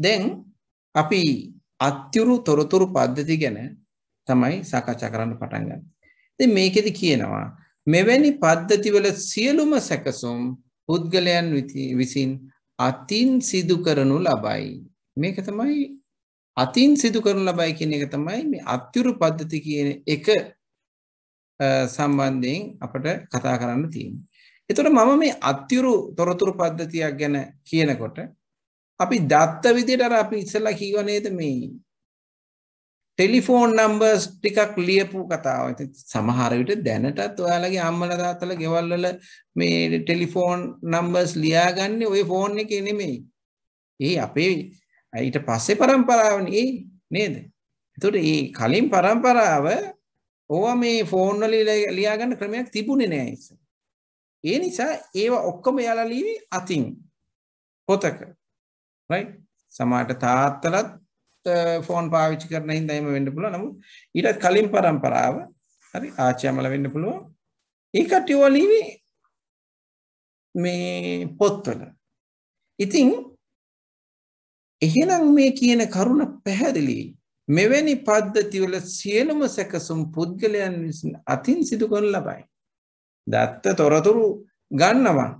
දැන් අපි අත්‍යුරු තොරතුරු පද්ධති ගැන තමයි සාකච්ඡා කරන්න පටන් ගන්න. ඉතින් මේකෙදි කියනවා මෙවැනි පද්ධතිවල සියලුම සැකසුම් පුද්ගලයන් විසින් අතින් සිදු කරනු ලබයි. මේක තමයි අතින් සිදු කරනු ලබයි කියන එක තමයි මේ අත්‍යුරු පද්ධති කියන එක සම්බන්ධයෙන් අපට කතා කරන්න තියෙන්නේ. එතකොට මම මේ අත්‍යුරු තොරතුරු පද්ධතියක් ගැන කියනකොට අපි දත්ත විදියට අර අපි ඉස්සලා කීව නේද මේ ටෙලිෆෝන් නම්බර්ස් ටිකක් ලියපු කතාව. ඉතින් සමහර විට දැනටත් ඔයාලගේ අම්මලා තාත්තලා ගෙවල් වල මේ ටෙලිෆෝන් නම්බර්ස් ලියාගන්නේ ওই ෆෝන් එකේ නෙමෙයි. ඒ අපේ ඊට පස්සේ પરම්පරාවනේ නේද? එතකොට මේ කලින් પરම්පරාව ඕවා මේ ෆෝන් වල ලියාගන්න ක්‍රමයක් තිබුණේ නෑ ඒ නිසා ඒවා ඔක්කොම යාලා ලියවි අතින් පොතක. රයි සමාට තාත්තලත් ෆෝන් පාවිච්චි කරන හින්දයිම වෙන්න පුළුව නමු ඊට කලින් පරම්පරාව හරි ආච්‍යමල වෙන්න පුළුවන් ඒ කට්ටිවලීවී මේ පොත්වල ඉතිං එහෙනම් මේ කියන කරුණ පැහැදිලි මෙවැනි පද්ධතිවල සියලුම සැකසුම් පුද්ගලයන් විසින් අතින් සිදු කරන ලබයි දත්ත තොරතුරු ගන්නවා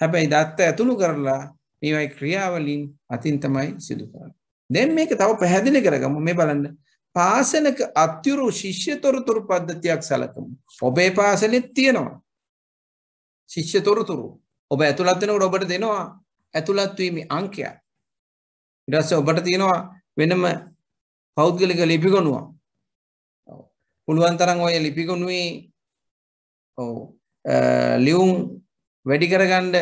හැබැයි දත්ත ඇතුළු කරලා මේවයි ක්‍රියාවලින් අතින් තමයි සිදු කරන්නේ. දැන් මේක තව පැහැදිලි කරගමු මේ බලන්න. පාසනක අත්‍යුරු ශිෂ්‍ය තොරතුරු පද්ධතියක් සැලකමු. ඔබේ පාසලෙත් තියෙනවා. ශිෂ්‍ය තොරතුරු. ඔබ ඇතුළත් වෙනකොට ඔබට දෙනවා ඇතුළත් වීමේ අංකයක්. ඊට පස්සේ ඔබට තියෙනවා වෙනම පෞද්ගලික ලිපිගොනුවක්. පුළුවන් තරම් ඔය ලිපිගොනුවේ ඔව් ලියුම් වැඩි කරගන්න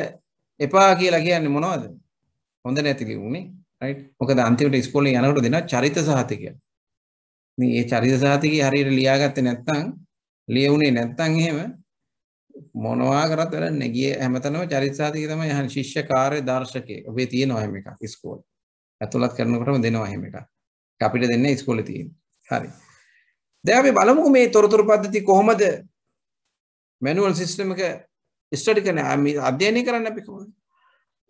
එපා කියලා කියන්නේ මොනවද? හොඳ නැති කිව්ුනේ. right? මොකද අන්තිමට ඉස්කෝලේ යනකොට දෙනවා චරිත සහතිකය. ඉතින් මේ චරිත සහතිකය හරියට ලියාගත්තේ නැත්නම් ලියුනේ නැත්නම් එහෙම මොනවා කරත් වැඩක් නැහැ. ගියේ හැමතැනම චරිත සහතිකය තමයි අහන්නේ ශිෂ්‍ය කාර්ය දර්ශකයේ. ඔබේ තියෙනවා එහෙම එකක් ඉස්කෝලේ. ඇතුළත් කරනකොටම දෙනවා එහෙම එකක්. අපිට දෙන්නේ ඉස්කෝලේ තියෙන. හරි. දැන් අපි බලමු මේ තොරතුරු පද්ධති කොහොමද මැනුවල් සිස්ටම් එක ස්ටඩි කරන අධ්‍යයනය කරන්න අපි කොහොමද?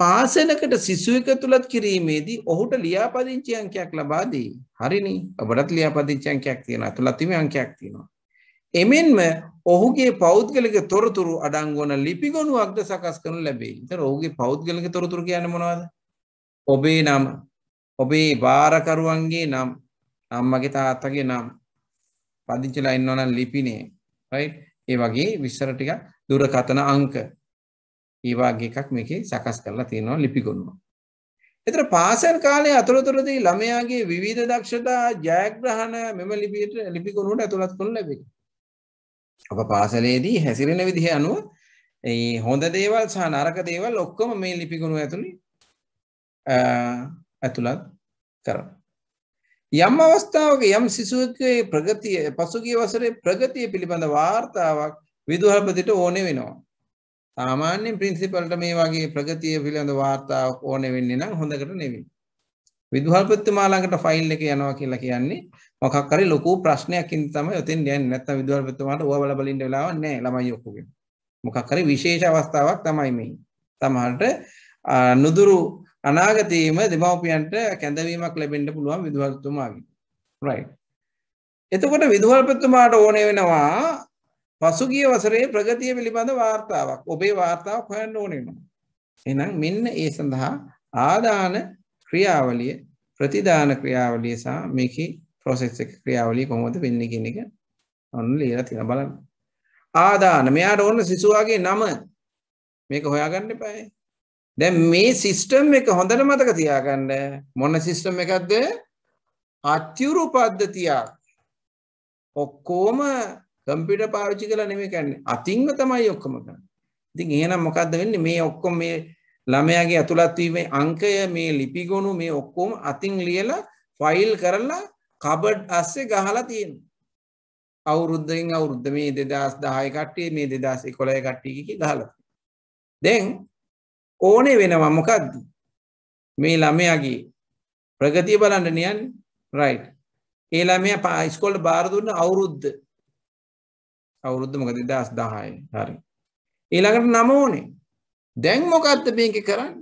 පාසලකට සිසුවෙක තුලත් කිරීමේදී ඔහුට ලියාපදිංචි අංකයක් ලබා දී. හරිනේ. ඔබටත් ලියාපදිංචි අංකයක් තියෙනවා. අතුලත් මේ අංකයක් තියෙනවා. එමෙන්ම ඔහුගේ පෞද්ගලික තොරතුරු අඩංගු වන ලිපි ගොනුවක්ද සකස් කරනු ලැබේ. ඒතර ඔහුගේ පෞද්ගලික තොරතුරු කියන්නේ මොනවද? ඔබේ නම, ඔබේ භාරකරුවන්ගේ නම්, අම්මගේ තාත්තගේ නම්, පදිංචිලා ඉන්නවනම් ලිපිනේ. right? ඒ වගේ විස්තර ටිකක් දුරකථන අංක ඒවාගේ එකක් මේකේ සකස් කරලා තියෙනවා ලිපිගොනුව. එතර පාසල් කාලය අතුරතුරදී ළමයාගේ විවිධ දක්ෂතා ජයග්‍රහණ මෙම ලිපිට ලිපිකුණුට ඇතුළත් කොන් ලැබේ. අප පාසලේදී හැසිරෙන විදිහ අනුව ඒ හොඳ දේවල් සහ නරක දේවල් ඔක්කොම මේ ලිපිකුණු ඇතුළි ඇතුළත් කර. යම් අවස්ථාවක යම් සිසුවකගේ ප්‍රගතිය පසුගිය වසරේ ප්‍රගතිය පිළිබඳ වාර්තාවක් විදුහල්පතිට ඕනේ වෙනවා. සාමාන්‍යයෙන් ප්‍රින්සිපල්ට මේ වගේ ප්‍රගතිය පිළිබඳ වාර්තා ඕනේ වෙන්නේ නම් හොඳකට නෙවෙයි. විදුහල්පතිතුමා ළඟට ෆයිල් එක යනවා කියලා කියන්නේ මොකක් හරි ලොකු ප්‍රශ්නයක් ඉඳන් තමයි ඔතෙන් යන්නේ. නැත්නම් විදුහල්පතිතුමාට ඕවා බල බල ඉන්න වෙලාවක් නැහැ ළමයි ඔක්කොගෙම. මොකක් හරි විශේෂ අවස්ථාවක් තමයි මේ. සමහරට නුදුරු අනාගතයේම දෙමව්පියන්ට කැඳවීමක් ලැබෙන්න පුළුවන් විදුහල්පතිතුමාගෙන්. right. එතකොට විදුහල්පතිතුමාට ඕනේ වෙනවා පසුගිය වසරේ ප්‍රගතිය පිළිබඳ වාර්තාවක් ඔබේ වාර්තාවක් හොයන්න ඕනේ නෝ. එහෙනම් මෙන්න ඒ සඳහා ආදාන ක්‍රියාවලිය ප්‍රතිදාන ක්‍රියාවලිය සහ මේකේ process එක ක්‍රියාවලිය කොහොමද වෙන්නේ කියන එක ඔන්න ලියලා තියෙනවා බලන්න. ආදාන මෙයාට ඕන සිසුවාගේ නම මේක හොයාගන්න එපායි. දැන් මේ සිස්ටම් එක හොඳට මතක තියාගන්න මොන සිස්ටම් එකක්ද? අත්‍යුරු පද්ධතියක්. ඔක්කොම කම්පියුටර් පාවිච්චි කරලා නෙමෙයි කරන්නේ. අතින්ම තමයි ඔක්කොම කරන්නේ. ඉතින් එහෙනම් මොකද්ද වෙන්නේ? මේ ඔක්කොම මේ ළමයාගේ ඇතුළත් වීමේ අංකය මේ ලිපි ගොනු මේ ඔක්කොම අතින් ලියලා ෆයිල් කරලා කබඩ් අස්සේ ගහලා තියෙනවා. අවුරුද්දෙන් අවුරුද්ද මේ 2010 කට්ටිය මේ 2011 කට්ටිය කි ගහලා. දැන් ඕනේ වෙනවා මොකද්ද? මේ ළමයාගේ ප්‍රගතිය බලන්න නියන්නේ. රයිට්. ඒ ළමයා ඉස්කෝලේ බාර දුන්න අවුරුද්ද අවුරුද්ධමක දෙදස් දහයි හරි. ඊළඟට නම ඕනේ දැන් මොකක්ද මේක කරන්න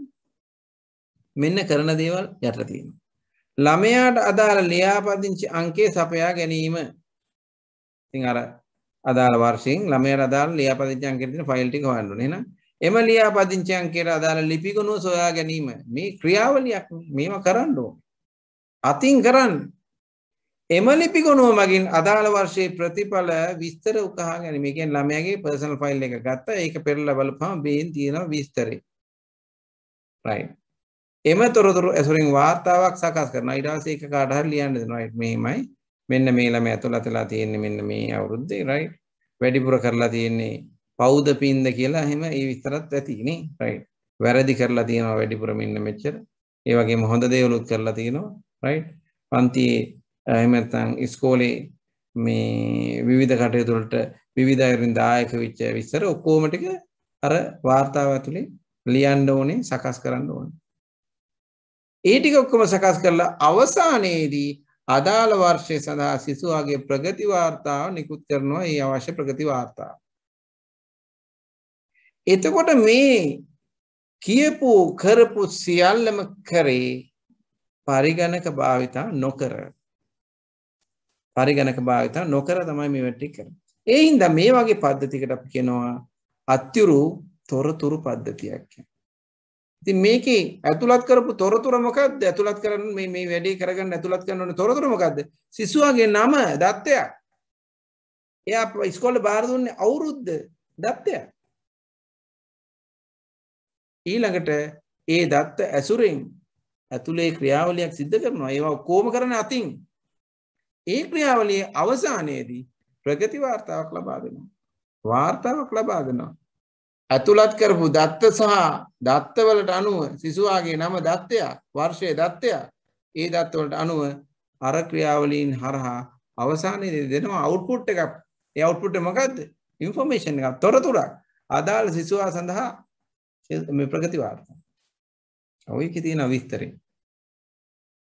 මෙන්න කරන දේවල් යටතිීම. ළමයාට අදාළ ලියාපදිංචි අංකේ සපයා ගැනීම ඉතින් අර අදාළ වර්ෂයෙන් ළමයට අදාළ ලියාපදිංචි අංකේ තියෙන ෆයිල් ටික හොයන්න එන එම ලියාපදිංචි අංකයට අදාළ ලිපි ගුණුව සොයා ගැනීම මේ ක්‍රියාවලියක් මේවා කරන්න ඕනේ. අතින් කරන්නේ එම ලිපි ගොනුව මගින් අදාළ වර්ෂයේ ප්‍රතිඵල විස්තර උකහා ගැනීම. කියන්නේ ළමයාගේ පර්සනල් ෆයිල් එක ගත්තා. ඒක පෙරලා බලපුවම බේන් තියෙනවා විස්තරේ. right. එම තොරතුරු ඇසුරින් වාර්තාවක් සකස් කරනවා. ඊට පස්සේ ඒක කාට හරි ලියන්න දෙනවා. right මෙහෙමයි. මෙන්න මේ ළමයා ඇතුළත වෙලා තියෙන්නේ මෙන්න මේ අවුරුද්දේ right. වැඩිපුර කරලා තියෙන්නේ පෞද පින්ද කියලා එහෙම ඒ විස්තරත් ඇති නේ. right. වැරදි කරලා තියෙනවා වැඩිපුර මෙන්න මෙච්චර. ඒ වගේම හොඳ දේවලුත් කරලා තියෙනවා. right. පන්තියේ එහෙම නැත්නම් ඉස්කෝලේ මේ විවිධ කටයුතු වලට විවිධ අයරින් දායක වෙච්ච විස්තර ඔක්කොම ටික අර වාර්තාව ඇතුලේ ලියන්න ඕනේ සකස් කරන්න ඕනේ. ඒ ටික ඔක්කොම සකස් කරලා අවසානයේදී අදාළ වර්ෂය සඳහා සිසුවාගේ ප්‍රගති වාර්තාව නිකුත් කරනවා ඒ අවශ්‍ය ප්‍රගති වාර්තාව. එතකොට මේ කියපු කරපු සියල්ලම කරේ පරිගණක භාවිතා නොකර පරිගණක භාවිත නොකර තමයි මේ වැටි කර. ඒ හින්දා මේ වගේ පද්ධතිකට අපි කියනවා අත්‍යුරු තොරතුරු පද්ධතියක් කියලා. ඉතින් මේකේ ඇතුළත් කරපු තොරතුරු මොකද්ද? ඇතුළත් කරන්න මේ මේ වැඩේ කරගන්න ඇතුළත් කරන්න ඕන තොරතුරු මොකද්ද? සිසුවාගේ නම දත්තයක්. එයා ඉස්කෝලේ බාර දුන්නේ අවුරුද්ද දත්තයක්. ඊළඟට ඒ දත්ත ඇසුරෙන් ඇතුලේ ක්‍රියාවලියක් සිද්ධ කරනවා. ඒවා කොහොම කරන්නේ අතින්? ඒ ක්‍රියාවලිය අවසානයේදී ප්‍රගති වාර්තාවක් ලබා දෙනවා. වාර්තාවක් ලබා දෙනවා. ඇතුළත් කරපු දත්ත සහ දත්තවලට අනුව සිසුවාගේ නම දත්තයක් වර්ෂය දත්තයක් ඒ දත්තවලට අනුව අර ක්‍රියාවලීන් හරහා අවසානයේදී දෙනවා අවුට්පුට් එකක්. ඒ අවුට්පුට් එක මොකද්ද? ඉන්ෆෝමේෂන් එකක් තොරතුරක්. අදාළ සිසුවා සඳහා මේ ප්‍රගති වාර්තා. ඔයකේ තියෙන විස්තරේ.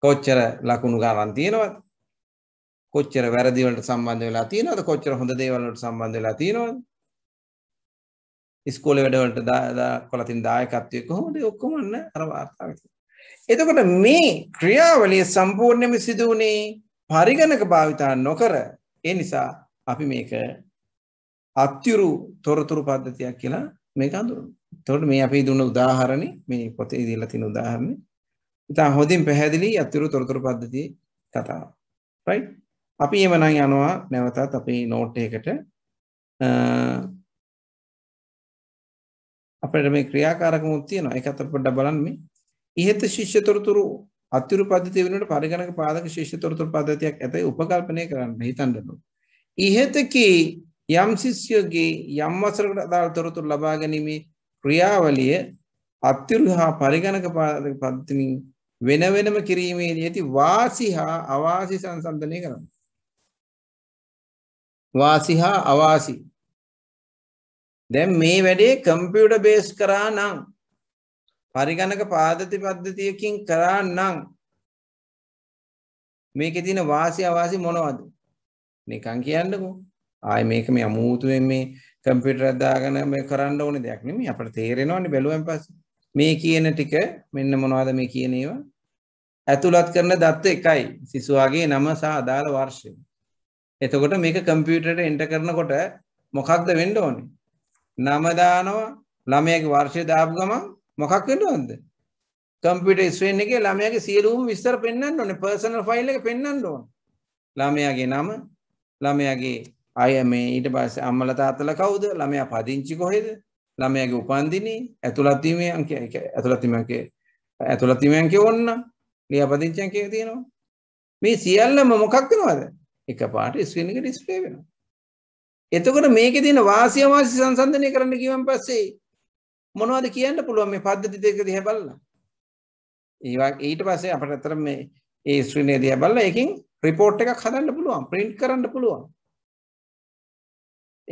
කොච්චර ලකුණු ගන්න තියෙනවද? කොච්චර වැරදි වලට සම්බන්ධ වෙලා තියෙනවද කොච්චර හොඳ දේවල් වලට සම්බන්ධ වෙලා තියෙනවද ඉස්කෝලේ වැඩ වලට දා තියෙන දායකත්වය කොහොමද ඔක්කොම අන්න අර වාර්තා එතකොට මේ ක්‍රියාවලිය සම්පූර්ණයෙන්ම සිදු වුණේ පරිගණක භාවිතා නොකර ඒ නිසා අපි මේක අත්‍යුරු තොරතුරු පද්ධතියක් කියලා මේක හඳුන්වනවා. එතකොට මේ අපි දුන්න උදාහරණේ මේ පොතේ දීලා තියෙන උදාහරණේ ඉතින් හොඳින් පැහැදිලි අත්‍යුරු තොරතුරු පද්ධතියේ කතාව. right අපි එවනම් යනවා නැවතත් අපේ නෝට් එකකට අපිට මේ ක්‍රියාකාරකමුත් තියෙනවා ඒකත් අපි පොඩ්ඩක් බලන්න මේ ඉහත ශිෂ්‍යතරතුරු අතිරු පද්ධතිය වෙනුවට පරිගණක පාදක ශිෂ්‍යතරතුරු පද්ධතියක් ඇතයි උපකල්පනය කරන්න හිතන්න ඕන ඉහතකී යම් ශිෂ්‍යගේ යම් වසරකට අදාළ තොරතුරු ලබා ගැනීමේ ක්‍රියාවලිය අත්තිරු හා පරිගණක පාදක පද්ධතිමින් වෙන වෙනම කිරීමේදී ඇති වාසි හා අවාසි සංසන්දනය කරනවා වාසි හා අවාසි දැන් මේ වැඩේ කම්පියුටර් බේස් කරා නම් පරිගණක පාදති පද්ධතියකින් කරා නම් මේකේ තියෙන වාසි අවාසි මොනවද නිකන් කියන්නකෝ ආය මේක මේ අමුතුවෙන් මේ කම්පියුටර් එකක් දාගෙන මේ කරන්න ඕනේ දෙයක් නෙමෙයි අපිට තේරෙනවනේ බැලුවෙන් පස්සේ මේ කියන ටික මෙන්න මොනවද මේ කියන ඒවා ඇතුළත් කරන දත්ත එකයි සිසුවාගේ නම සහ අදාළ වර්ෂය එතකොට මේක කම්පියුටරයට එන්ටර් කරනකොට මොකක්ද වෙන්න ඕනේ? නම දානවා ළමයාගේ වර්ෂය දාපු ගමන් මොකක් වෙන්න ඕනද? කම්පියුටර් ස්ක්‍රීන් එකේ ළමයාගේ සියලුම විස්තර පෙන්වන්න ඕනේ. පර්සනල් ෆයිල් එක පෙන්වන්න ඕනේ. ළමයාගේ නම, ළමයාගේ අය මේ ඊට පස්සේ අම්මලා තාත්තලා කවුද? ළමයා පදිංචි කොහෙද? ළමයාගේ උපන්දිනේ, ඇතුළත් වීමේ අංක ඇතුළත් වීම අංකේ ඇතුළත් වීම අංකේ ඕන්න. ලියාපදිංචි අංකේ තියෙනවා. මේ සියල්ලම මොකක් වෙනවද? එකපාරට ස්ක්‍රීන් එක ඩිස්ප්ලේ වෙනවා. එතකොට මේකේ තියෙන වාසිය වාසි සංසන්දනය කරන්න කියවන් පස්සේ මොනවද කියන්න පුළුවන් මේ පද්ධති දෙක දිහා බලලා. ඒවා ඊට පස්සේ අපිට අතර මේ ඒ ස්ක්‍රීන් එක දිහා බලලා ඒකෙන් report එකක් හදන්න පුළුවන්, print කරන්න පුළුවන්.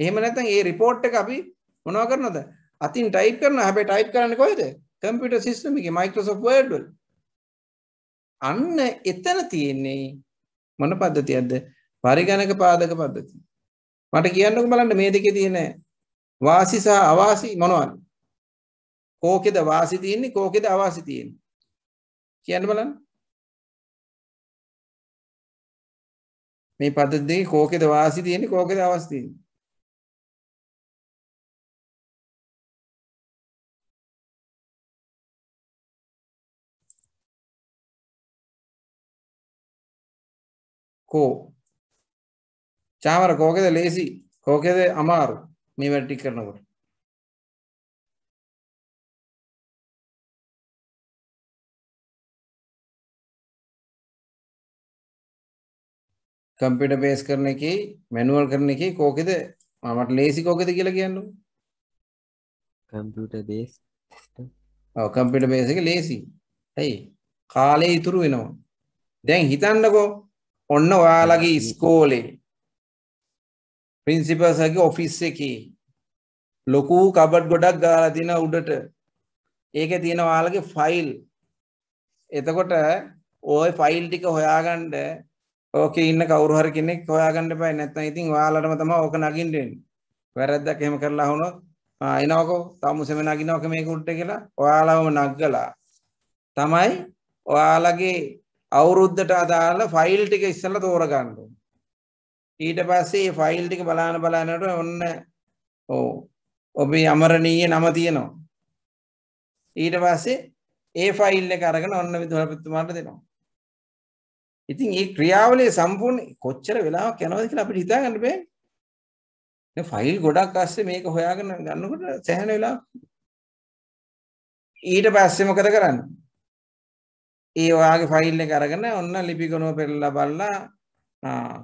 එහෙම නැත්නම් ඒ report එක අපි මොනවා කරනවද? අතින් type කරනවා. හැබැයි type කරන්නේ කොහෙද? computer system එකේ Microsoft Word වල. අන්න එතන තියෙන්නේ මොන පද්ධතියක්ද පරිගණක පාදක පද්ධතිය. මට කියන්නක බලන්න මේ දෙකේ තියෙන වාසි සහ අවාසි මොනවද? කෝකෙද වාසි තියෙන්නේ කෝකෙද අවාසි තියෙන්නේ? කියන්න බලන්න. මේ පද දෙකේ කෝකෙද වාසි තියෙන්නේ කෝකෙද අවාසි තියෙන්නේ? කෝ චාමර කෝකෙද ලේසි කෝකෙද අමාරු මේ වැඩටි කරනකොට කම්පිට බේස් කරන එක මැනුවල් කරන එක කෝකෙද මට ලේසි කෝකෙද කියලා කියන්න කම්පට බේස් කම්පිට බේස එක ලේසි ඇයි කාලය ඉතුරු වෙනවා දැන් හිතන්නකෝ ඔන්න ඔයාලගේ ස්කෝලේ පින්සිපසගේ ඔෆිස් එක ලොකු කබඩ් ගොඩක් ගාල තින උඩට ඒක තියෙන වාලගේ ෆයිල් එතකොට ඕය ෆයිල් ටික හොයාගන්ඩ ඕක ඉන්න කවරුහර කෙනෙක් හොයාගන්න පයි නැත්න ඉතින් වාලටම තම ඕක නගින්ටෙන් වැරද්දක් එහෙම කරලා හුණු එනෝකෝ තමුසෙම නගිනෝක මේ කුට්ට කියලා ඔයාලවම නක්ගලා තමයි ඔයාලගේ අවුරුද්ධට අදාළ ෆයිල් ටික ඉස්සල තෝරගන්නු ඊට පස්සේ ෆයිල් ටික බලාන බලානට ඔන්න ඕ ඔබේ අමරණීය නම තියෙනවා ඊට පස්සේ ඒ ෆයිල් එක අරගෙන ඔන්න විදුහල්පතිතුමාට දෙනවා ඉතින් ඒ ක්‍රියාවලිය සම්පූර්ණ කොච්චර වෙලාවක් යනවද කියලා අපිට හිතා ගන්න බෑ දැන් ෆයිල් ගොඩක් අස්සේ මේක හොයාගෙන ගන්නකොට සෑහෙන වෙලාවක් ඊට පස්සේ මොකද කරන්නේ ඒ ඔයාගේ ෆයිල් එක අරගෙන ඔන්න ලිපි ගණුව පෙරලා බලලා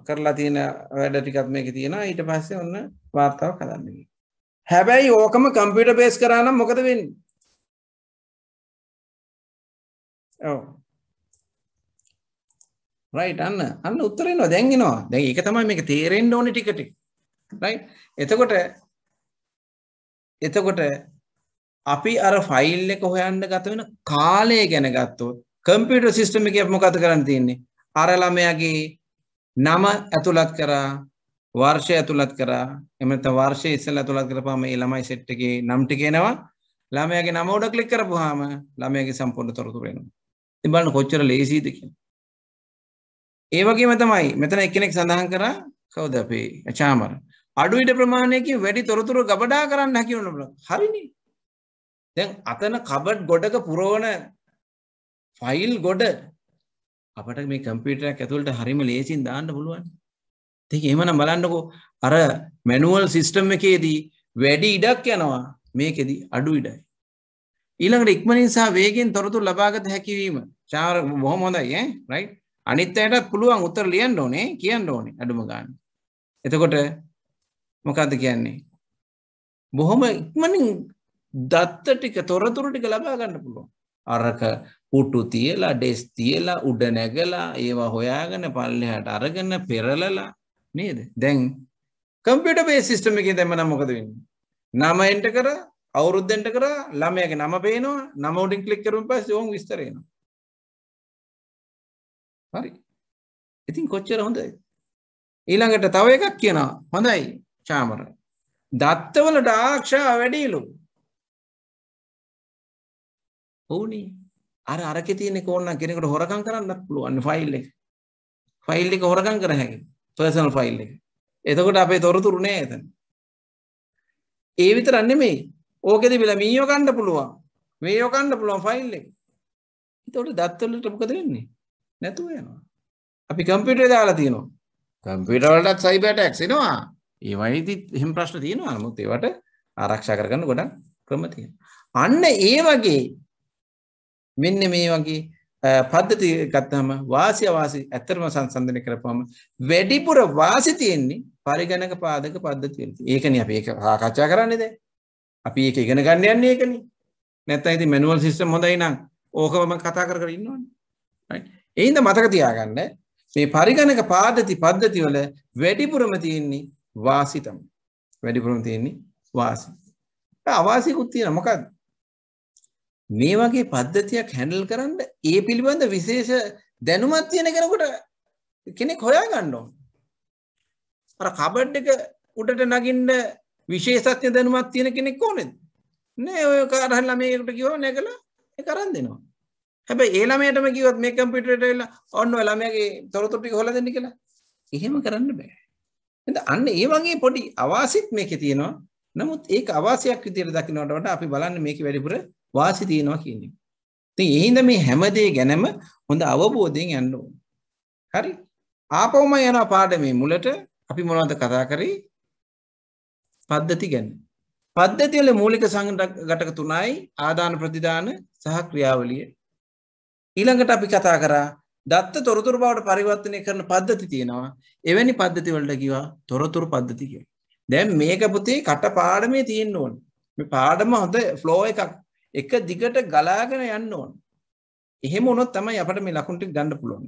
කරලා තියෙන වැඩ ටිකත් මේක තියෙනවා ඊට පස්සේ ඔන්න වාර්තාව කදන්න හැබැයි ඕකම කම්පියුට බේස් කරනම් මොකද වෙන්න ඔව රයි අන්න අන්න උත්තරෙන්වා දැන්ගෙනවා දැන් එක තමයි මේක තේරෙන්ඩ ඕනි ටිකට රයි එතකොට එතකොට අපි අර ෆයිල් එක හොයන්න ගත වෙන කාලය ගැන ගත්තොත් කම්පියුටර් සිිස්ටම එක මොකත කරන්න තියන්නේ අරළමයාගේ නම ඇතුළත් කරා වර්ෂය ඇතුළත් කරා එමත වර්ෂය ඉස්සල් ඇතුළත් කරපාම ඒ ළමයි සෙට්ටගේ නම්ටි කියෙනවා ළමයගේ නම ෝඩ කලික් කරපුහාම ළමයගේ සම්පොර්ණ තොරතුරෙනවා තිබලන්න කොච්චර ලේසිීදක ඒවගේ මතමයි මෙතන එකනෙක් සඳහන් කර කවද අපේ චාමර අඩුවිට ප්‍රමාණයකින් වැඩි තොරතුරු ගබඩා කරන්න හැකිවන හරිනි දැන් අතන කබඩ් ගොඩක පුරෝණ ෆයිල් ගොඩ අපට මේ කම්පියුටර් එකක් ඇතුළට හරිම ලේසියෙන් දාන්න පුළුවන්. ඉතින් එහෙමනම් බලන්නකෝ අර මැනුවල් සිස්ටම් එකේදී වැඩි ඉඩක් යනවා මේකෙදි අඩු ඉඩයි. ඊළඟට ඉක්මනින් සහ වේගෙන් තොරතුරු ලබාගත හැකිවීම. චාර බොහොම හොඳයි ඈ රයිට්. අනිත් අයට පුළුවන් උත්තර ලියන්න ඕනේ කියන්න ඕනේ අඩුම ගන්න. එතකොට මොකද්ද කියන්නේ? බොහොම ඉක්මනින් දත්ත ටික තොරතුරු ටික ලබා ගන්න පුළුවන්. අරක පුටු තියලා ඩෙස් තියලා උඩ නැගලා ඒවා හොයාගෙන පල්ලෙහාට අරගෙන පෙරලලා නේද දැන් කම්පියුටර් බේස් සිස්ටම් එකකින් දැන් මම මොකද වෙන්නේ නම එන්ටර් කරා අවුරුද්දෙන්ට කරා ළමයාගේ නම පේනවා නම උඩින් ක්ලික් කරුවන් පස්සේ ඕන් විස්තර එනවා හරි ඉතින් කොච්චර හොඳයි ඊළඟට තව එකක් කියනවා හොඳයි චාමර දත්තවලට ආරක්ෂාව වැඩිලු ඕනේ. අර අරකේ තියෙන කෝන්නම් කෙනෙකුට හොරකම් කරන්නත් පුළුවන් ෆයිල් එක. ෆයිල් එක හොරකම් කර හැකි. පර්සනල් ෆයිල් එක. එතකොට අපේ තොරතුරු නෑ එතන. ඒ විතරක් නෙමෙයි. ඕකෙදි බිලා මීයෝ ගන්න පුළුවන්. මේයෝ ගන්න පුළුවන් ෆයිල් එක. එතකොට දත්වලට මොකද වෙන්නේ? නැතුව යනවා. අපි කම්පියුටරේ දාලා තියෙනවා. කම්පියුටර් වලටත් සයිබර් ඇටැක්ස් එනවා. ඒවයිදි එහෙම ප්‍රශ්න තියෙනවා. නමුත් ඒවට ආරක්ෂා කරගන්න ගොඩක් ක්‍රම තියෙනවා. අන්න ඒ වගේ මෙන්න මේ වගේ පද්ධති ගත්තම වාසි අවාසි ඇත්තරම සංසන්ධනය කරපුවම වැඩිපුර වාසි තියෙන්නේ පරිගණක පාදක පද්ධතිය. ඒකනේ අපි ඒක සාකච්ඡා කරන්නේ දැන්. අපි ඒක ඉගෙන ගන්න යන්නේ ඒකනේ. නැත්නම් ඉතින් මැනුවල් සිස්ටම් හොඳයි නම් ඕකම කතා කර කර ඉන්නවනේ. right. ඒ හින්දා මතක තියාගන්න මේ පරිගණක පාදති පද්ධති වල වැඩිපුරම තියෙන්නේ වාසි තමයි. වැඩිපුරම තියෙන්නේ වාසි. අවාසිකුත් තියෙනවා මොකද්ද? මේ වගේ පද්ධතියක් හැන්ඩල් කරන්න ඒ පිළිබඳ විශේෂ දැනුමක් තියෙන කෙනෙකුට කෙනෙක් හොයා ගන්න ඕන. අර කබඩ් එක උඩට නගින්න විශේෂඥ දැනුමක් තියෙන කෙනෙක් ඕනේද? නෑ ඔය කරහන් ළමයෙකුට කිව්වම නෑකලා ඒක අරන් දෙනවා. හැබැයි ඒ ළමයටම කිව්වොත් මේ කම්පියුටරේට ඇවිල්ලා ඔන්න ඔය ළමයාගේ තොරතුරු ටික හොයලා දෙන්න කියලා. එහෙම කරන්න බෑ. එතන අන්න ඒ වගේ පොඩි අවාසිත් මේකේ තියෙනවා. නමුත් ඒක අවාසියක් විදියට දකින්නට වඩා අපි බලන්නේ මේකේ වැඩිපුර වාසි තියෙනවා කියන්නේ. ඉතින් ඒ හින්දා මේ හැම දේ ගැනම හොඳ අවබෝධයෙන් යන්න ඕන. හරි? ආපහුම යනවා පාඩමේ මුලට අපි මොනවද කතා කරේ? පද්ධති ගැන. පද්ධති වල මූලික සංඝටක තුනයි ආදාන ප්‍රතිදාන සහ ක්‍රියාවලිය. ඊළඟට අපි කතා කරා දත්ත තොරතුරු බවට පරිවර්තනය කරන පද්ධති තියෙනවා. එවැනි පද්ධති වලට කිව්වා තොරතුරු පද්ධති කියලා. දැන් මේක පුතේ කට පාඩමේ තියෙන්න ඕනේ. මේ පාඩම හොඳ ෆ්ලෝ එකක් එක දිගට ගලාගෙන යන්න ඕන. එහෙම වුණොත් තමයි අපිට මේ ලකුණු ටික ගන්න පුළුවන්.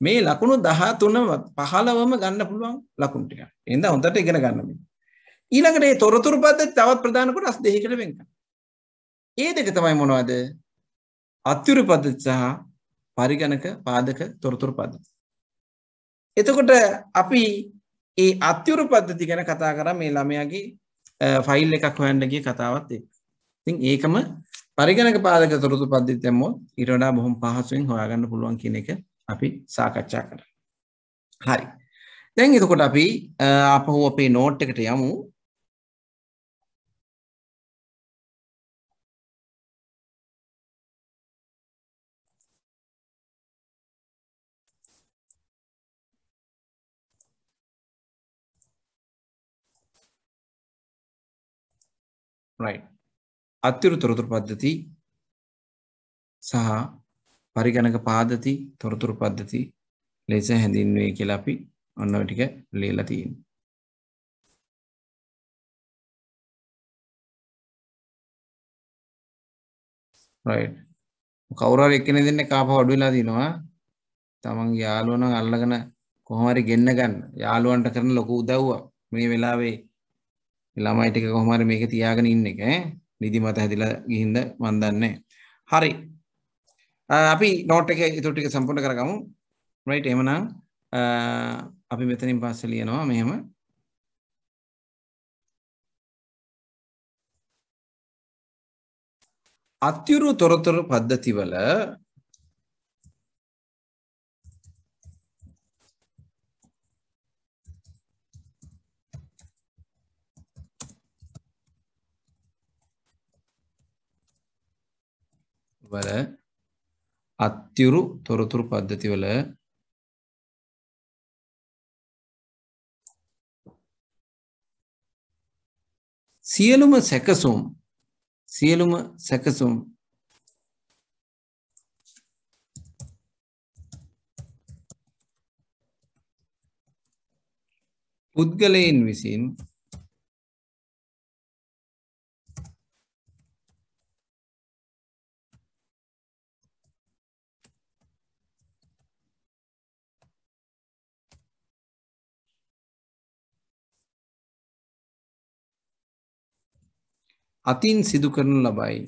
මේ ලකුණු 13ම 15ම ගන්න පුළුවන් ලකුණු ටික. එහෙනම් හොඳට ඉගෙන ගන්න මේ. ඊළඟට මේ තොරතුරු පද්ධති තවත් ප්‍රධාන කොටස් දෙකකට වෙන් කරනවා. ඒ දෙක තමයි මොනවද? අත්‍යුරු පද්ධති සහ පරිගණක පාදක තොරතුරු පද්ධති. එතකොට අපි ඒ අත්‍යුරු පද්ධති ගැන කතා කරා මේ ළමයාගේ ෆයිල් එකක් හොයන්න ගිය කතාවත් එක්ක. ඉතින් ඒකම පරිගණක පාදක තොරතු පද්ධතියමෝ ඊට වඩා බොහොම පහසුවෙන් හොයාගන්න පුළුවන් කියන එක අපි සාකච්ඡා කරා. හරි. දැන් එතකොට අපි අපහු අපේ නෝට් එකට යමු. right අත්තිරු තොරතුරු පද්ධති සහ පරිගණක පාදති තොරතුරු පද්ධති ලෙස හැඳින්වේ කියලා අපි ඔන්නව ටික ලියලා තියෙනවා. රයිට්. කවුරු හරි එක්කෙනෙක් දෙන්නේ කාපහ අඩු වෙලා තිනවා. තමන්ගේ යාළුවා නම් අල්ලගෙන කොහොම හරි ගෙන්න ගන්න. යාළුවන්ට කරන ලොකු උදව්වක් මේ වෙලාවේ ළමයි ටික කොහොම හරි මේක තියාගෙන ඉන්න එක ඈ. නිදිමත හැදිලා ගිහින්ද මන් දන්නේ. හරි. අපි නෝට් එක ඊට ටික සම්පූර්ණ කරගමු. රයිට් එහෙමනම් අපි මෙතනින් පස්සේ ලියනවා මෙහෙම අත්‍යුරු තොරතුරු පද්ධතිවල වල අත්යුරු තොරතුරු පද්ධතිවල සියලුම සැකසුම් සියලුම සැකසුම් පුද්ගලයින් විසින් අතින් සිදු කරනු ලබයි.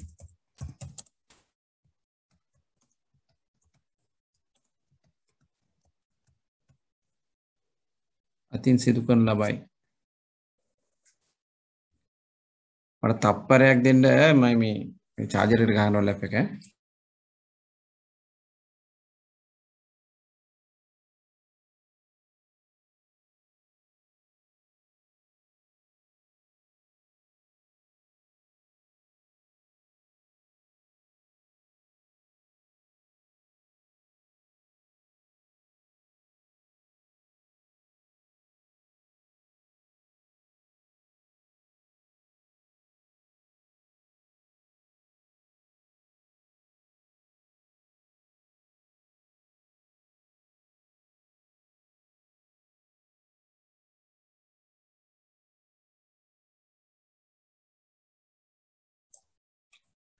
අතින් සිදු කරනු ලබයි. මට තප්පරයක් දෙන්න මම මේ චාර්ජරයට ගහනවා ලැප් එක.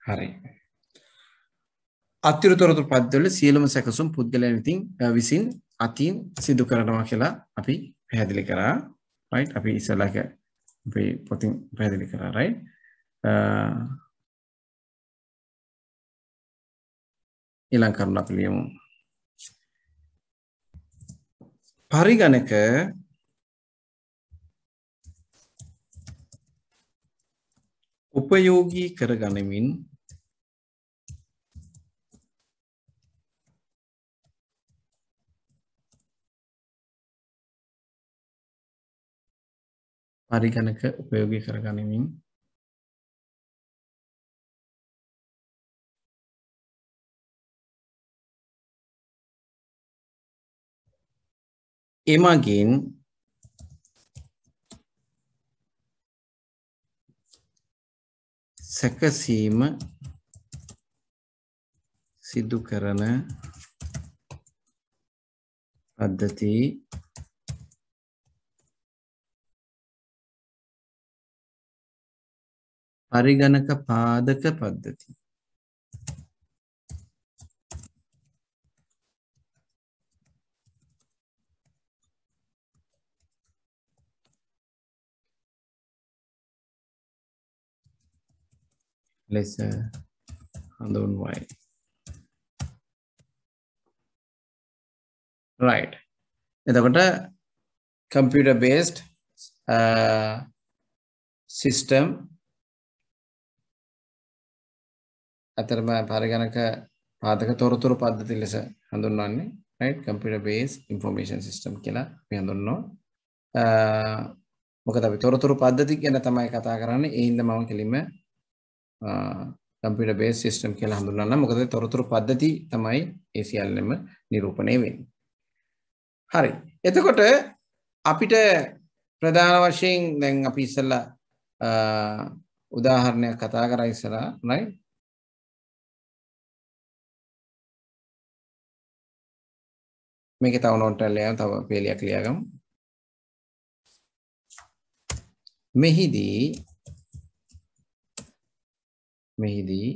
හරි. අතිරතොරතුරු පද්වල සියලුම සැකසුම් පුද්ගලයන් විසින් විසින් අතින් සිදු කරනවා කියලා අපි පැහැදිලි කරා. right අපි ඉස්සලා අපි පොතින් පැහැදිලි කරා right ඊළඟ කරුණ අපි ලියමු. පරිගණක උපයෝගී කරගනිමින් පරිගණක උපයෝගී කර ගනිමින් එමගින් සැකසීම සිදු කරන පද්ධති පරිගණක පාදක පද්ධති ලෙස හඳුන්වයි right එතකොට computer based uh, system ඇතරම පරිගණක පාදක තොරතුරු පද්ධති ලෙස හඳුන්වන්නේ right computer based information system කියලා අපි හඳුන්වනවා මොකද අපි තොරතුරු පද්ධති ගැන තමයි කතා කරන්නේ ඒ හින්දා මම කෙලින්ම computer based system කියලා හඳුන්වනවා මොකද තොරතුරු පද්ධති තමයි ඒ සියල්ලම නිරූපණය වෙන්නේ හරි එතකොට අපිට ප්‍රධාන වශයෙන් දැන් අපි ඉස්සලා උදාහරණයක් කතා කරා ඉස්සලා right මේකේ තව නෝට් එකක් ලියන්න තව පේලියක් ලියගමු. මෙහිදී මෙහිදී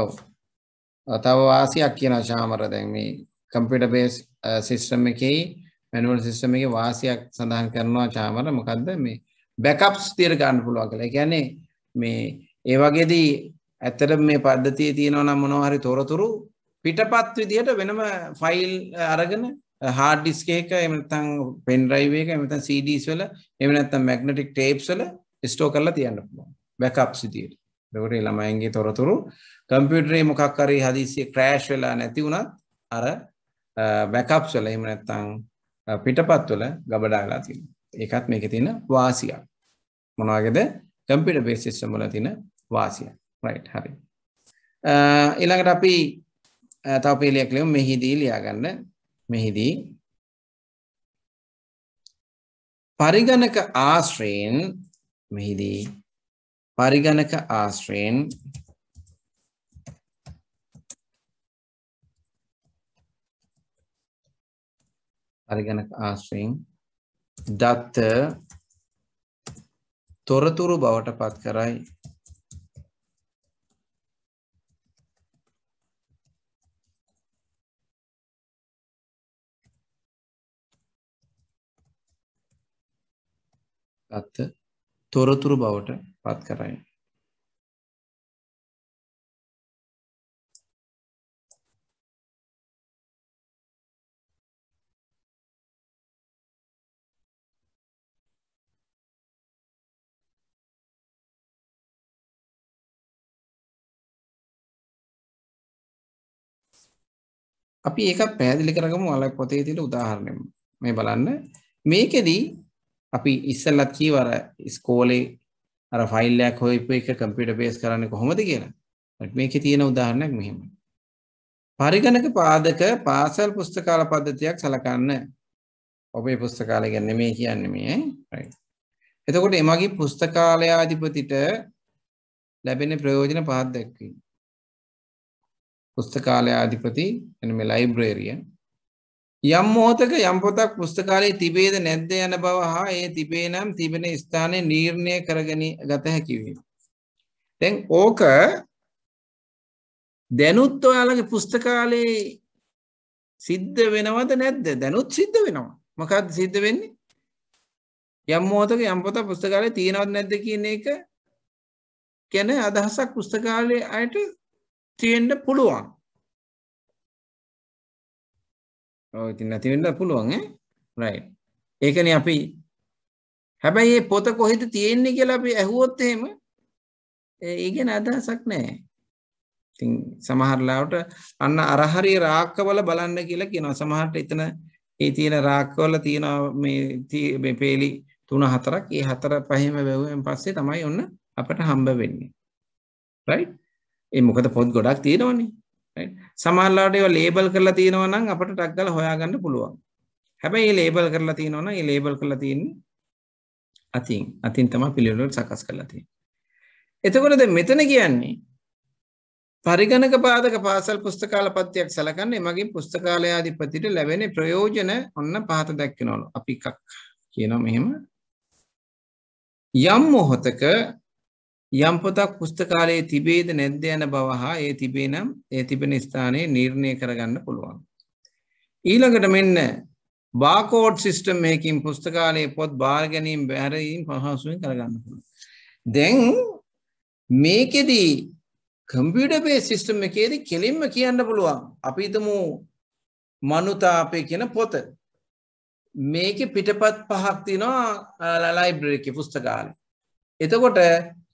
ඔව් තව වාසියක් කියන ශාමර දැන් මේ කම්පියුටර් බේස් සිස්ටම් එකේ මැනුවල් සිස්ටම් එකේ වාසියක් සඳහන් කරනවා ශාමර මොකද්ද මේ බැකප්ස් තිර ගන්න පුළුවන් කියලා කියන්නේ මේ ඒ වගේදී ඇත්තට මේ පද්ධතිය තියෙනවා නම් මොනවා හරි තොරතුරු පිටපත් විදියට වෙනම ෆයිල් අරගෙන hard disk එක එහෙම නැත්නම් pen drive එක එහෙම නැත්නම් CDs වල එහෙම නැත්නම් magnetic tapes වල store කරලා තියන්න පුළුවන් backups විදියට. ඒකට ළමයින්ගේ තොරතුරු කම්පියුටරේ මොකක් හරි හදිස්සියේ ක්‍රෑෂ් වෙලා නැති වුණත් අර බැකප්ස් වල එහෙම නැත්නම් පිටපත් වල ගබඩා වෙලා තියෙනවා. ඒකත් මේකේ තියෙන වාසියක්. මොනවාගේද? කම්පියුටර් බේස් සිස්ටම් වල තියෙන වාසිය. රයිට් හරි. ඊළඟට අපි තව පේලියක් ලියමු මෙහිදී ලියා ගන්න. මෙහිදී පරිගණක ආශ්‍රයෙන් මෙහිදී පරිගණක ආශ්‍රයෙන් පරිගණක ආශ්‍රයෙන් දත්ත තොරතුරු බවට පත් කරයි. දත්ත තොරතුරු බවට පත් කරයි. අපි ඒක පැහැදිලි කරගමු අල පොතේ තියෙන උදාහරණයෙන්. මේ බලන්න මේකෙදී අපි ඉස්සෙල්ලත් කීව අර ඉස්කෝලේ අර ෆයිල් එකක් හොයපු එක කම්පියුටර් බේස් කරන්නේ කොහොමද කියලා. මේකේ තියෙන උදාහරණයක් මෙහෙමයි. පරිගණක පාදක පාසල් පුස්තකාල පද්ධතියක් සලකන්න. ඔබේ පුස්තකාලය ගැන නෙමෙයි කියන්නේ මේ. right. එතකොට එමගින් පුස්තකාලයාධිපතිට ලැබෙන ප්‍රයෝජන පහක් දැක්වීම. පුස්තකාලයාධිපති එනම ලයිබ්‍රේරියන් යම් මෝතක යම් පොතක් පුස්තකාලයේ තිබේද නැද්ද යන බව හා ඒ තිබේ නම් තිබෙන ස්ථානය නීර්ණය කරගෙන ගත හැකිවීම. තැන් ඕක දැනුත් ඔයාලගේ පුස්තකාලයේ සිද්ධ වෙනවද නැද්ද දැනුත් සිද්ධ වෙනවා මකත් සිද්ධ වෙන්නේ යම් මෝතක යම් පොත පුස්තකාලය තියෙනවත් නැද්ද කියන එක ගැන අදහසක් පුස්තකාලය අයට තියෙන්ට පුළුවන් ඉතින් නැතිවෙන්න පුළුවන් රයි ඒකන අපි හැබැයි ඒ පොත කොහෙද තියෙන්නේ කියලා අපි ඇහුවොත් එහෙම ඒගෙන අදහසක් නෑ ඉතින් සමහරලාවට අන්න අරහරි රාක්කවල බලන්න කියලා කියනවා සමහරට එතන ඒ තියෙන රාක්කවල තියෙන මේ පේලි තුන හතරක් ඒ හතර පහෙම වැැවුවෙන් පස්සේ තමයි ඔන්න අපට හම්බ වෙන්නේ රයිට් ඒ මොකද පොත් ගොඩක් තියෙනවනේ සමහරලාට ඒවා ලේබල් කරලා තියෙනවා නම් අපිට ටක් ගාලා හොයාගන්න පුළුවන් හැබැයි මේ ලේබල් කරලා තියෙනවා නම් මේ ලේබල් කරලා තියෙන්නේ අතින් අතින් තමයි පිළිවෙලට සකස් කරලා තියෙන්නේ එතකොට දැන් මෙතන කියන්නේ පරිගණක පාදක පාසල් පුස්තකාල පත්තියක් සලකන්නේ මගින් පුස්තකාලයාධිපතිට ලැබෙන ප්‍රයෝජන ඔන්න පහත දැක්කනවලු අපි එකක් කියනවා මෙහෙම යම් මොහොතක යම් පොතක් පුස්තකාලයේ තිබේද නැද්ද යන බව හා ඒ තිබේ නම් ඒ තිබෙන ස්ථානයේ නිර්ණය කරගන්න පුළුවන්. ඊළඟට මෙන්න බාකෝඩ් සිිස්ටම් මේකින් පුස්තකාලයේ පොත් භාර්ගැනීම් බැරයිම් පහසුවෙන් කරගන්න පුළුවන්. දැන් මේකෙදී කම්පියටබේ සිිස්ටම් එකේද කෙලින්ම කියන්න පුළුවන් අපිතමු මනුතාපය කියන පොත මේක පිටපත් පහක් තිනවා ලලයිබ්‍රේක පුස්තකාලය. එතකොට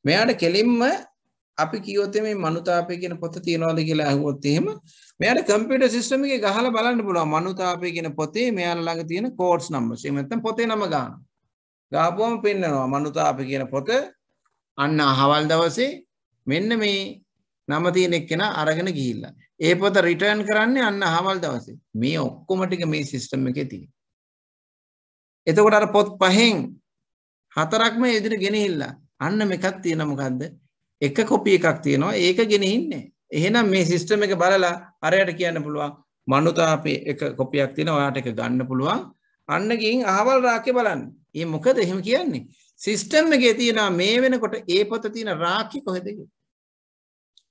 මෙයාට කෙලින්ම අපි කියොත් මේ මනුතාපය කියන පොත තියනවාද කියලා අහුවොත් එහෙම මෙයාට කම්පියුටර් සිස්ටම් එකේ ගහලා බලන්න පුළුවන් මනුතාපය කියන පොතේ මෙයාලා ළඟ තියෙන කෝඩ්ස් නම්බර්ස් එහෙම නැත්නම් පොතේ නම ගන්න. ගාපුවම පෙන්නනවා මනුතාපය කියන පොත අන්න අහවල් දවසේ මෙන්න මේ නම තියෙන එක්කෙනා අරගෙන ගිහිල්ලා. ඒ පොත රිටර්න් කරන්නේ අන්න අහවල් දවසේ. මේ ඔක්කොම ටික මේ සිස්ටම් එකේ තියෙන. එතකොට අර පොත් පහෙන් හතරක්ම එදින ගෙනහිල්ලා අන්න මේකක් තියෙන මොකද්ද? එක කොපි එකක් තියෙනවා. ඒක ගෙනින්නේ. එහෙනම් මේ සිස්ටම් එක බලලා අරයට කියන්න පුළුවන් මනුතා අපි එක කොපියක් තියෙනවා. ඔයාට එක ගන්න පුළුවන්. අන්න ගින් අහවල් රාක්කේ බලන්න. මේ මොකද එහෙම කියන්නේ? සිස්ටම් එකේ තියෙනවා මේ වෙනකොට ඒ පොත තියෙන රාක්කේ කොහෙද කියලා.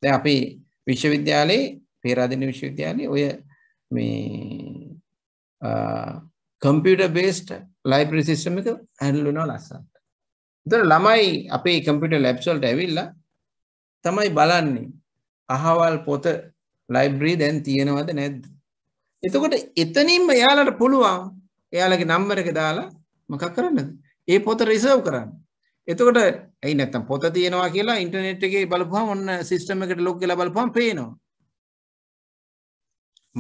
දැන් අපි විශ්වවිද්‍යාලේ පේරාදෙණිය විශ්වවිද්‍යාලේ ඔය මේ කම්පියුටර් බේස්ඩ් ලයිබ්‍රරි සිස්ටම් එක හැන්ඩල් වෙනවා ලස්සනට. එතන ළමයි අපේ කම්පියුටර් ලැබ්ස් වලට ඇවිල්ලා තමයි බලන්නේ අහවල් පොත ලයිබ්‍රරි දැන් තියෙනවද නැද්ද? එතකොට එතනින්ම එයාලට පුළුවන් එයාලගේ නම්බර එක දාලා මොකක් කරන්නද? ඒ පොත රිසර්ව් කරන්න. එතකොට ඇයි නැත්තම් පොත තියෙනවා කියලා ඉන්ටර්නෙට් එකේ බලපුවහම ඔන්න සිස්ටම් එකට ලොග් වෙලා බලපුවහම පේනවා.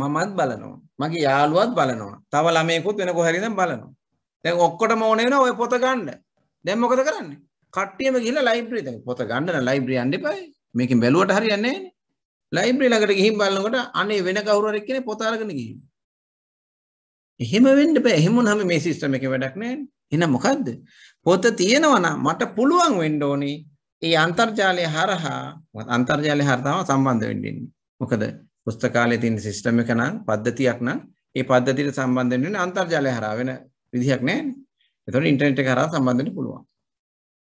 මමත් බලනවා. මගේ යාළුවත් බලනවා. තව ළමයෙකුත් වෙන කොහරි ඉඳන් බලනවා. දැන් ඔක්කොටම ඕන වෙනවා ওই පොත ගන්න. දැන් මොකද කරන්නේ? කට්ටියම ගිහිල්ලා ලයිබ්‍රරි දැන් පොත ගන්න නම් ලයිබ්‍රරි යන්න එපායි. මේකෙන් බැලුවට හරියන්නේ නැහැනේ. ලයිබ්‍රරි ළඟට ගිහින් බලනකොට අනේ වෙන කවුරු හරි කෙනෙක් පොත අරගෙන ගිහින්. එහෙම වෙන්න බෑ. එහෙම වුණාම මේ සිස්ටම් එකේ වැඩක් නැහැ. එහෙනම් මොකද්ද? පොත තියෙනවා නම් මට පුළුවන් වෙන්න ඕනේ ඒ අන්තර්ජාලය හරහා අන්තර්ජාලය හරහා සම්බන්ධ වෙන්න ඉන්නේ. මොකද පුස්තකාලයේ තියෙන සිස්ටම් එක නම් පද්ධතියක් නම් ඒ පද්ධතියට සම්බන්ධ වෙන්න අන්තර්ජාලය හරහා වෙන විදිහක් නැහැ. එතකොට ඉන්ටර්නෙට් එක හරහා සම්බන්ධ වෙන්න පුළුවන්.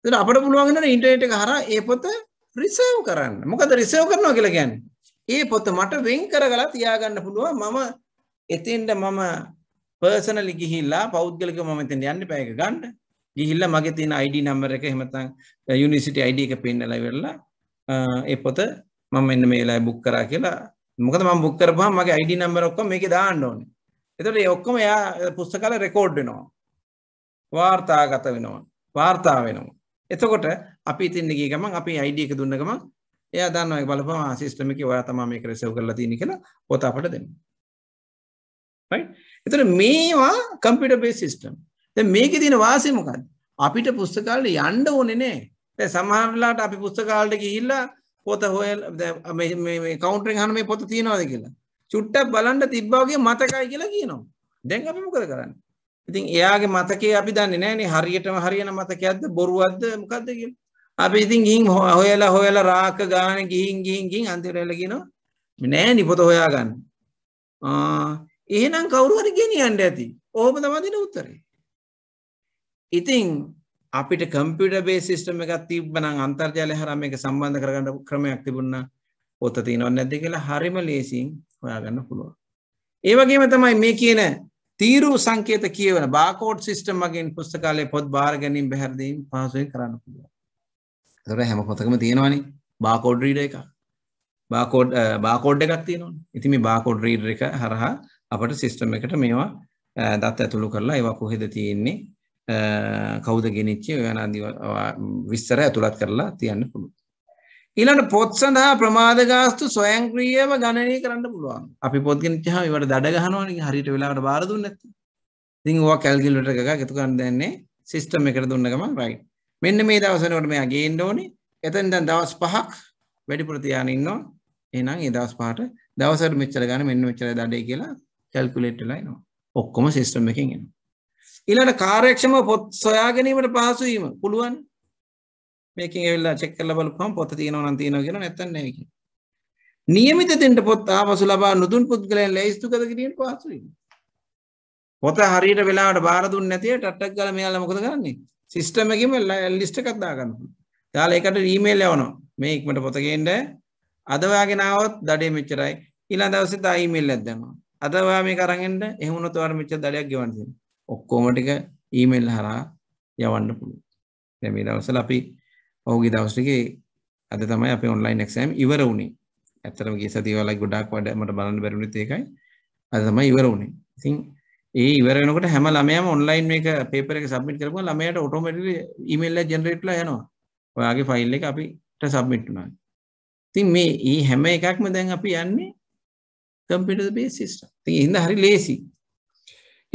එතකොට අපිට පුළුවන් වෙනවා ඉන්ටර්නෙට් එක හරහා ඒ පොත රිසර්ව් කරන්න. මොකද රිසර්ව් කරනවා කියලා කියන්නේ? ඒ පොත මට වෙන් කරගලා තියාගන්න පුළුවන්. මම එතෙන්ට මම පර්සනලි ගිහිල්ලා පෞද්ගලිකව මම එතෙන් යන්න බෑ එක ගන්න. ගිහිල්ලා මගේ තියෙන ID නම්බර් එක එහෙම නැත්නම් යුනිවර්සිටි ID එක පෙන්නලා ඉවරලා ඒ පොත මම මෙන්න මේ වෙලාවේ බුක් කරා කියලා මොකද මම බුක් කරපුවාම මගේ ID නම්බර් ඔක්කොම මේකේ දාන්න ඕනේ. එතකොට ඒ ඔක්කොම එයා පුස්තකාලේ රෙකෝඩ් වෙනවා. වාර්තාගත වෙනවා වාර්තා වෙනවා එතකොට අපි ඉතින් ගිය ගමන් අපි ID එක දුන්න ගමන් එයා දන්නවා ඒක බලපුවම ආ සිස්ටම් එකේ ඔයා තමයි මේක රිසර්ව් කරලා තියෙන්නේ කියලා පොත අපට දෙනවා right එතකොට මේවා computer based system දැන් මේකේ තියෙන වාසිය මොකද්ද අපිට පුස්තකාලේ යන්න ඕනේ නෑ දැන් සමහර වෙලාවට අපි පුස්තකාලයට ගිහිල්ලා පොත හොයලා මේ මේ කවුන්ටරෙන් අහන මේ පොත තියෙනවද කියලා චුට්ටක් බලන්න තිබ්බා වගේ මතකයි කියලා කියනවා දැන් අපි මොකද කරන්නේ ඉතින් එයාගේ මතකේ අපි දන්නේ නැහනේ හරියටම හරියන මතකයක්ද බොරුවක්ද මොකද්ද කියලා. අපි ඉතින් ගිහින් හොයලා හොයලා රාක ගාන ගිහින් ගිහින් ගිහින් අන්තිමට වෙලා කියනවා නෑනේ පොත හොයාගන්න. ආ එහෙනම් කවුරු හරි ගෙනියන්න ඇති. ඕම තමයි දෙන උත්තරේ. ඉතින් අපිට කම්පියුටර් බේස් සිස්ටම් එකක් තිබ්බනම් අන්තර්ජාලය හරහා මේක සම්බන්ධ කරගන්න ක්‍රමයක් තිබුණා. පොත තියෙනවද නැද්ද කියලා හරිම ලේසියෙන් හොයාගන්න පුළුවන්. ඒ වගේම තමයි මේ කියන තීරූ සංකේත කියවන බාකෝඩ් සිිස්ටම් මගින් පුස්තකාලේ පොත් භාරගැනින් බැහැරදීම් පහසුවෙන් කරන්න පුළුව. තොර හැම පොතකම තියෙනවනි බාකෝඩ් රීඩ එක බාකෝඩ් බාකෝඩ් එකක් තියෙනවන් ඉති මේ බාකෝඩ් රීඩ් එක හරහා අපට සිිස්ටම් එකට මේවා දත් ඇතුළු කරලා ඒවා කොහෙද තියෙන්නේ කෞද ගෙනනිච්චේ යන විස්තර ඇතුළත් කරලා තියන්න පුළුව. ඊළඟ පොත් සඳහා ප්‍රමාද ගාස්තු ස්වයංක්‍රීයව ගණනය කරන්න පුළුවන්. අපි පොත් ගෙනිච්චාම ඒවට දඩ ගහනවනේ හරියට වෙලාවට බාර දුන්නේ නැත්නම්. ඉතින් ඕවා කැල්කියුලේටර් එකක් එකතු කරන්න දැන්නේ සිස්ටම් එකට දුන්න ගමන් රයිට්. මෙන්න මේ දවස්වලට මෙයා ගේන්න ඕනේ. එතෙන් දැන් දවස් 5ක් වැඩිපුර තියාගෙන ඉන්නවා. එහෙනම් ඒ දවස් 5ට දවසට මෙච්චර ගන්න මෙන්න මෙච්චර දඩේ කියලා කැල්කියුලේට් වෙලා එනවා. ඔක්කොම සිස්ටම් එකෙන් එනවා. ඊළඟ කාර්යක්ෂම පොත් සොයා ගැනීමට පහසු වීම පුළුවන්. මේකින් ඇවිල්ලා චෙක් කරලා බලපුවම පොත තියෙනවා නම් තියෙනවා කියලා නැත්නම් නැහැ කියලා. નિયમિત දෙන්න පොත් ආපසු ලබා නුදුන් පුද්ගලයන් ලැයිස්තුකද කිරීමට පහසුයි. පොත හරියට වෙලාවට බාර දුන්නේ නැතිව ටට්ටක් ගාලා මෙයාලා මොකද කරන්නේ? සිස්ටම් එකෙම ලිස්ට් එකක් දාගන්න පුළුවන්. දාලා ඒකට ඊමේල් යවනවා. මේ ඉක්මනට පොත ගේන්න අද ඔයාගෙන ආවොත් දඩේ මෙච්චරයි. ඊළඟ දවසේ තා ඊමේල් එකක් දානවා. අද ඔයා මේක අරන් එන්න එහෙම වුණොත් ඔයාලට මෙච්චර දඩයක් ගෙවන්න තියෙනවා. ඔක්කොම ටික ඊමේල් හරහා යවන්න පුළුවන්. දැන් මේ දවස්වල අපි ඔහුගේ දවස්ටිකේ අද තමයි අප ඔන්ලයින් එක්ෂෑම් ඉවර වුණේ ඇත්තරම ගේ සතිවලයි ගොඩක් වඩ මට බලන්න බැරුණුත් ඒකයි අද තමයි ඉවර වුණේ ඉතින් ඒ ඉවර වෙනකොට හැම ළමයාම ඔන්ලයින් මේක පේපර් එක සබ්මිට් කරපුවා ළමයාට ඔටෝමැටිකලි ඊමේල් එක ජෙනරේට් වෙලා යනවා ඔයාගේ ෆයිල් එක අපිට සබ්මිට් වුණා ඉතින් මේ ඒ හැම එකක්ම දැන් අපි යන්නේ කම්පියුටර් බේස් සිස්ටම් ඉතින් ඒ හින්දා හරි ලේසි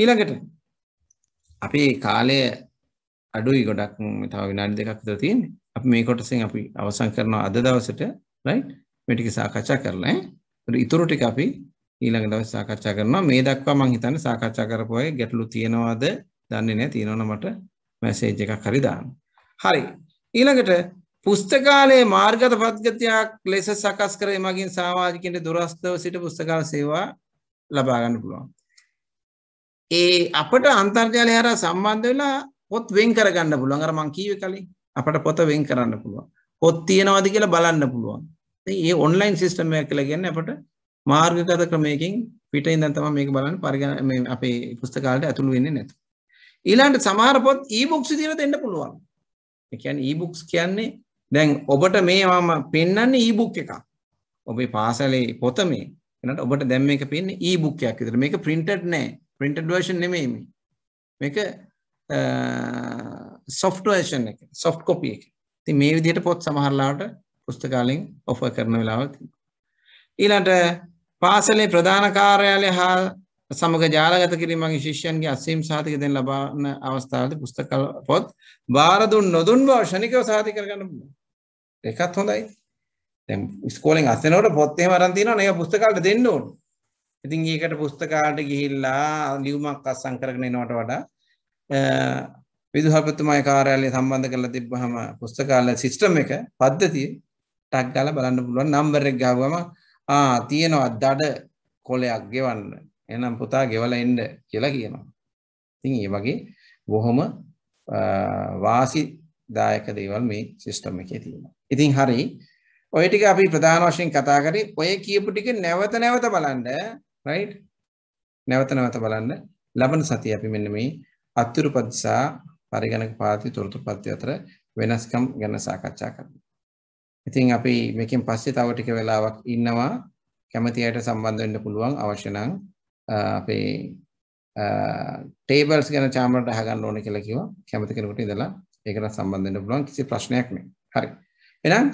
ඊළඟට අපේ කාලය අඩුයි ගොඩක් තව විනාඩි දෙකක් විතර තියෙන්නේ අපි මේ කොටසෙන් අපි අවසන් කරනවා අද දවසට රයිට් මේ ටික සාකච්ඡා කරලා ඈ ඉතුරු ටික අපි ඊළඟ දවසේ සාකච්ඡා කරනවා මේ දක්වා මම හිතන්නේ සාකච්ඡා කරපු අය ගැටලු තියනවාද දන්නේ නැහැ තියෙනවනම් මට මැසේජ් එකක් හරි දාන්න හරි ඊළඟට පුස්තකාලයේ මාර්ගත පද්ගතියක් ලෙස සකස් කර එමගින් සමාජිකෙන්ට දුරස්ථව සිට පුස්තකාල සේවා ලබා ගන්න පුළුවන්. ඒ අපට අන්තර්ජාලය හරහා සම්බන්ධ වෙලා පොත් වෙන් කරගන්න පුළුවන්. අර මං කීවේ කලින්. අපට පොත වෙන් කරන්න පුළුවන් පොත් තියෙනවාද කියලා බලන්න පුළුවන් ඒ ඔන්ලයින් සිිස්ටම් එක කියලා ගන්න අපට මාර්ගකත ක්‍රමයකින් පිට ඉඳන් තම මේක බලන්න පරිග අපේ පුස්තකාලට ඇතුළු වෙන්නේ නැතු ඊලාන්ට සමහර පොත් ඊබුක්ස් දිර දෙන්න පුළුවන් එකන් ඊබුක්ස් කියන්නේ දැන් ඔබට මේවාම පෙන්න්න ඊබුක් එකක් ඔබේ පාසලේ පොත මේ එනට ඔබට දැම් මේක පෙන්න්න ඊබුක්යක් විතර මේක පින්ටඩ් නෑ පින්ටඩ් වර්ෂන් නෙමේම මේක සොෆ්ටවර්ෂන් එක සොෆ්ට් කොපිය එක ති මේ විදියට පොත් සමහරලාට පුස්තකාලින් ඔෆ කරන වෙලාවති. ඊළට පාසලේ ප්‍රධානකාරයාලය හා සමග ජාලගත කිරීමගේ ශිෂ්‍යන්ගේ අසීම් සාතික දෙෙන් ලබාන අවස්ථාවද පුස්තකල පොත් බාරදුන් නොදුන් භවෂණිකව සාති කරගන්න එකත් හොඳයි ස්කෝලෙන් අසනට පොත්තේ වරන්තින නය පුස්තකාලට දෙන්න ඕන් ඉතින් ඒකට පුස්තකාලට ගිහිල්ලා ලියුමක් අස්සංකරගෙන නොට වඩා විදුහල්පතුමායි කාර්යාලය සම්බන්ධ කරලා තිබ්බහම පුස්තකාලය සිස්ටම් එක පද්ධතිය ටක් ගාලා බලන්න පුළුවන් නම්බර් එක ගාවම ආ තියෙනවා දඩ කොලයක් ගෙවන්න එහෙනම් පුතා ගෙවලා එන්න කියලා කියනවා ඉතින් ඒ වගේ බොහොම වාසිදායක දේවල් මේ සිස්ටම් එකේ තියෙනවා ඉතින් හරි ඔය ටික අපි ප්‍රධාන වශයෙන් කතා කරේ ඔය කියපු ටික නැවත නැවත බලන්න රයිට් නැවත නැවත බලන්න ලබන සතිය අපි මෙන්න මේ අත්තුරු පදිසා පරිගණක පාති තොරතුපත්ති අතර වෙනස්කම් ගැන සාකච්ඡා කරමු. ඉතින් අපි මේකෙන් පස්සේ තව ටික වෙලාවක් ඉන්නවා කැමති අයට සම්බන්ධ වෙන්න පුළුවන් අවශ්‍ය නම් අපේ ටේබල්ස් ගැන චාම්බරට අහගන්න ඕනේ කියලා කිව්වා. කැමති කෙනෙකුට ඉඳලා ඒකට සම්බන්ධ වෙන්න පුළුවන් කිසි ප්‍රශ්නයක් නැහැ. හරි. එහෙනම්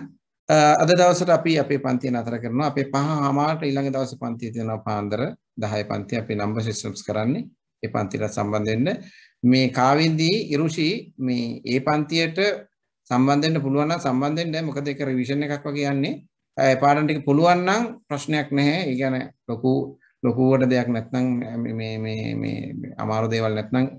අද දවසට අපි අපේ පන්තිය නතර කරනවා. අපේ පහමාට ඊළඟ දවසේ පන්තිය තියෙනවා පාන්දර 10 පන්තිය අපේ නම්බර් සිස්ටම්ස් කරන්නේ. ඒ පන්තියට සම්බන්ධ වෙන්න මේ කාවින්දී ඉරුෂි මේ ඒ පන්තියට සම්බන්ධ වෙන්න පුළුවන් නම් සම්බන්ධ වෙන්න මොකද ඒක රිවිෂන් එකක් වගේ යන්නේ. ඒ පාඩම් ටික පුළුවන් නම් ප්‍රශ්නයක් නැහැ. ඒ කියන්නේ ලොකු ලොකුවට දෙයක් නැත්නම් මේ මේ මේ අමාරු දේවල් නැත්නම්